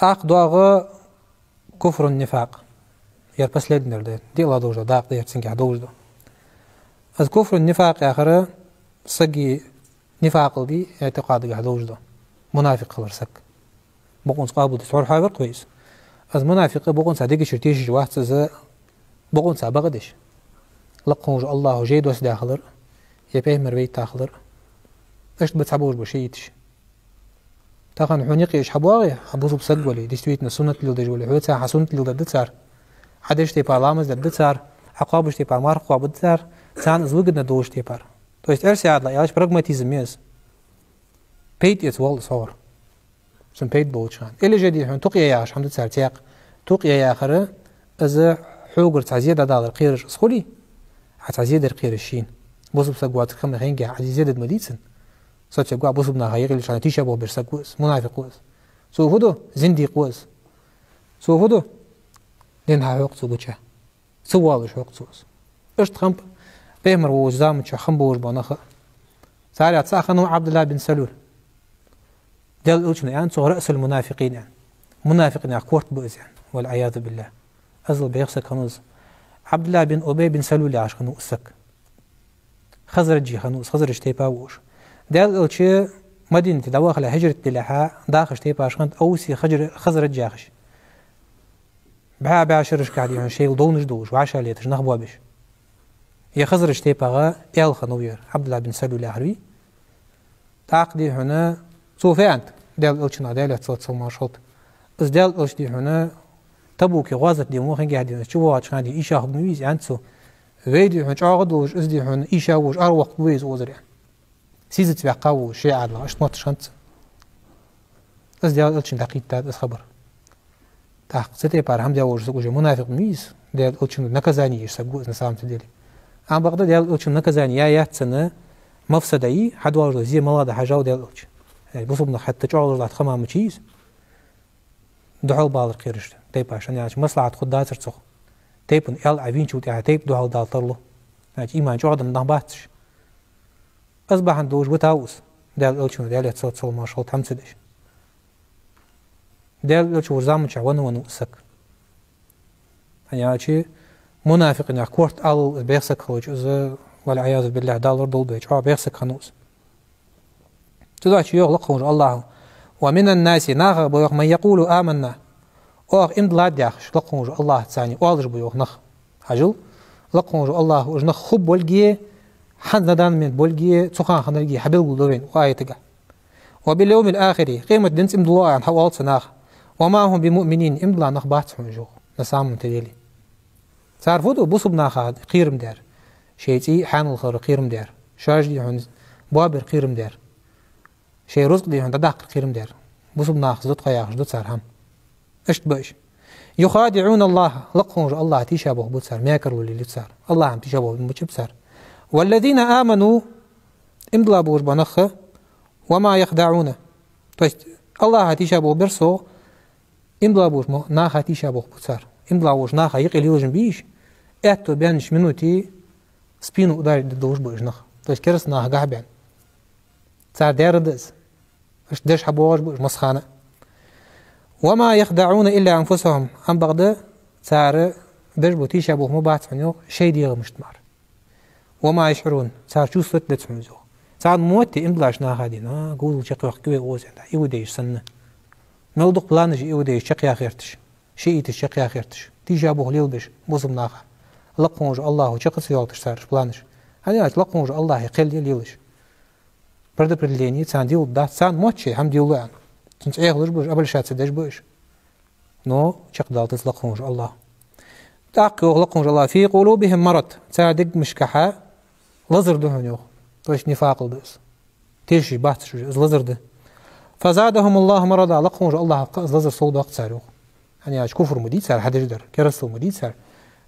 تاق دواغ كفر النفاق يار بس لدن دي دي لا دوجو داق دي يرسنك دوجو دو. از كفر النفاق آخر سجي نفاق دي اعتقاد جا دوجو دو. منافق خبر سك بقونس قابو دي سعر حابر قويس از منافق بقونس هديك شرتيش جواحت سزا بقونس بغدش لقونج الله جيد وسدا خلر يبيه مربيت تاخلر اشت بتعبوش بشيتش таган хӏуниқи ишхӏабуагъи хӏабузуб сагвали действительно суннатлил дежвали хӏуйцар хӏасуннатлил дадыцар хӏадештепар ламыз дадыцар хӏахъвабуштепар мархвабыдцар цан злыгодно дулуштепар то есть эрси адла ялаш прагматизм мез пейт ец вол сор сын пейт болчан или же ди хун туқия яш хамды цартияқ туқия яхыры ызы хуугыр тазия дадалыр қирыш схули хатазия дер қирышин бозуб сагуатыкым хенге азизе дед мадицин سب شگو ابوس بنا هایق لشانتی شبو برسکوس منافقوس سو هدو زندي قوس سو هدو لين ها حق سوچا سو والش حق سوس اش ترامب بيمر وزام تشا چ خم بوج بنخ ساري اتساخنو عبد الله بن سلول دل اوشن يعني سو راس المنافقين يعني. منافقين يعني كورت بوز يعني. والعياذ بالله ازل بيخسك هنوز عبد الله بن ابي بن سلول عشان اسك خزرجي هنوز خزرج تيباوش دال الشي مدينة دواخل هجرة دلها داخش تي او أوسي خجر خزر جاخش بها بعشر شكادي عن شيء ودونش دوش وعشا ليتش نخبوا بش يا خزر شتي بغا ال خنوير عبد الله بن سلول العربي تعقدي هنا صوفيانت دال الشنا دال صوت سوما شوط از دال الش دي هنا تبوكي غازت دي موخن قاعدين شو واش شنادي إيشا خبنويز عنتسو غيدي هن شاغدوش از دي هنا إيشا وش أروق بويز وزرين سيزة تبعقاو شيء على إيش نوت شنت أز ديال ألش دقيق تاد أز خبر تاخ ستي بار هم ديال ورزق وجه منافق ميز ديال ألش نكزاني إيش سبقو إذن سلام تديلي أنا بقدر ديال ألش نكزاني يا يات سنة مفسد أي حد ورزق زي ملاد حاجة ديال ألش يعني بس بنا حتى جوا ورزق خمام مشيز دعوة بالر كيرشت تي باش أنا يعني مصلحة خد داتر تخ تيبن يال عين شو تيها تيب دعوة دالتر له يعني إيمان جوا دن نباتش as behandeld wordt aus. Del ulchu del het zot sol mashal tamtsidish. Del ulchu urzam chawan wa nusak. Yani ki منافق انه كورت ال بيخسك خوج از والعياذ بالله دالر دول بيج اه بيخسك خنوس تدعش يغلق خوج الله ومن الناس ناغ بيوغ من يقول آمنا اوغ امد لا داخش لقونج الله تساني اوالج بيوغ نخ هجل لقونج الله وجنخ خب والجيه حنزدان من بولجي تسخان خنرجي حبل ولورين وآيتك وباليوم الآخر قيمة دنس إمدلاء عن حوال سناخ وما هم بمؤمنين إمدلاء نخبات حنجو نسام تديلي تعرفوا بصب ناخاد قيرم دار شيتي حان الخر قيرم دير شاج دي عن بابر قيرم دير شي رزق دي عن دداق قيرم دير بصب ناخ زد خياخ زد سارهم اشت باش يخادعون الله لقهم الله تيشابه بوتسار ما ولي لتسار الله عم تيشابه بمتشبسار والذين آمنوا إملا بور بنخ وما يخدعون то есть الله تيشا بو برسو إملا بور مو ناخا تيشا بو بصار إملا بور ناخا يقلي وجن بيش إتو بينش منوتي سبينو داري دوش بو جنخ то есть كرس ناخا غابين صار دردس اش دش حبوش بو مسخانة وما يخدعون إلا أنفسهم أم بغدا صار دش تيشا بو مو بعد فنيو شيء ديغ مشتمر وما يشعرون صار شو صرت تسمعزو صار موتي امبلاش نا قول شق وحكي اوز عندها ايو ديش سنة ملدق بلانج جي ديش شق يا خيرتش شيئت شق يا خيرتش تي جابوه ليلدش بوزم ناخا لقونج الله شق سيالتش صار بلانج هاني اش لقونج الله يقل ليلش предопределение цан дил да цан мочи хам дилан тинч эгылыш буш абылшатсы بوش نو но чакдалтыс лакунж аллах تاقي وغلقهم الله في قلوبهم مرض مش مشكحة лазырды хөнех, то есть нефакл дес. Теши бахтыш уже, лазырды. Фазадахум аллаху марада, Аллах хунжа Аллах хакка, лазыр солда ак царюх. Ани ач куфр мудит цар, хадиждар, керасыл мудит цар.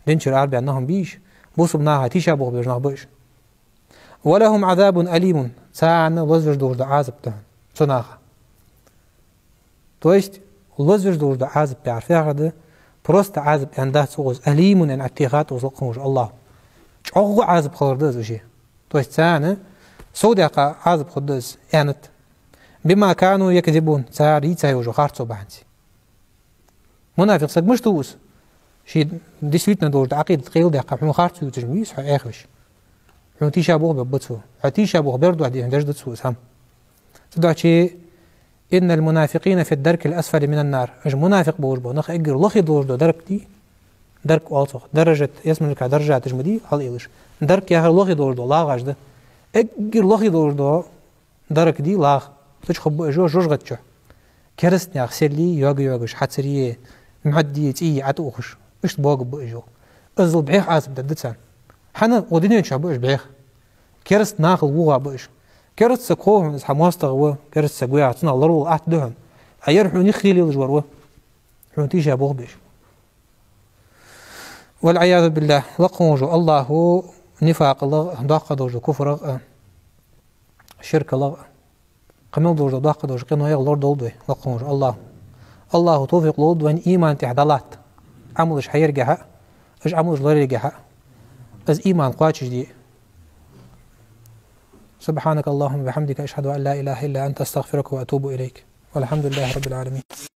Денчер арби аннахум биш, бусуб наха тиша буху бежнах биш. Валахум азабун алимун, цаана лазыр дужда азабта, цунаха. То есть, лазыр дужда азаб пиарфиагады, просто азаб яндах соғыз алимун ан аттихат узлак хунжа Аллах. Чоғу азаб халардыз уже. То есть царь, судя азб худыз энет. Бима кану якдибун царь и царь уже харцу банти. Мунафик сагмыш туус. Ши действительно должен акид тхил да кам харцу ютжмис хаэхвиш. حون تيشا بوغ ببتسو حتيشا بوغ بردو عدي عندجد تسوس هم تدعشي إن المنافقين في الدرك الأسفل من النار أج منافق بوجبو نخ إجر لخي دوجدو درك دي درك also درجة اسم لك درجة تجمدي هل إيش درك يا هر لغي دور دو لاغ أجد أجر لغي دور دو درك دي لاغ تجخب جو جوج غتشو كرستني أخسر لي يوغ يوغش حتسرية معدية تي عتوخش إيش تبوغ بأجو أزل بعيخ عاسب ددتسان حنا ودينين شابوش بعيخ كرست ناخل وغا بأجو كرت سكوهم من حماستغ و كرت سقويا عطنا الله رو أحد دهن أير حوني خيلي الجوار و حونتي شابوه بيش والعياذ بالله لقوجو الله نفاق الله داقة دوجو كفر آه، شرك الله قمل دوجو داقة دوجو قنو يغلور دولدوي لقوجو الله الله توفيق لود وان إيمان تحدلات عملش حير جها اش عملش لوري جها از إيمان قواتش دي سبحانك اللهم وبحمدك أشهد أن لا إله إلا أنت أستغفرك وأتوب إليك والحمد لله رب العالمين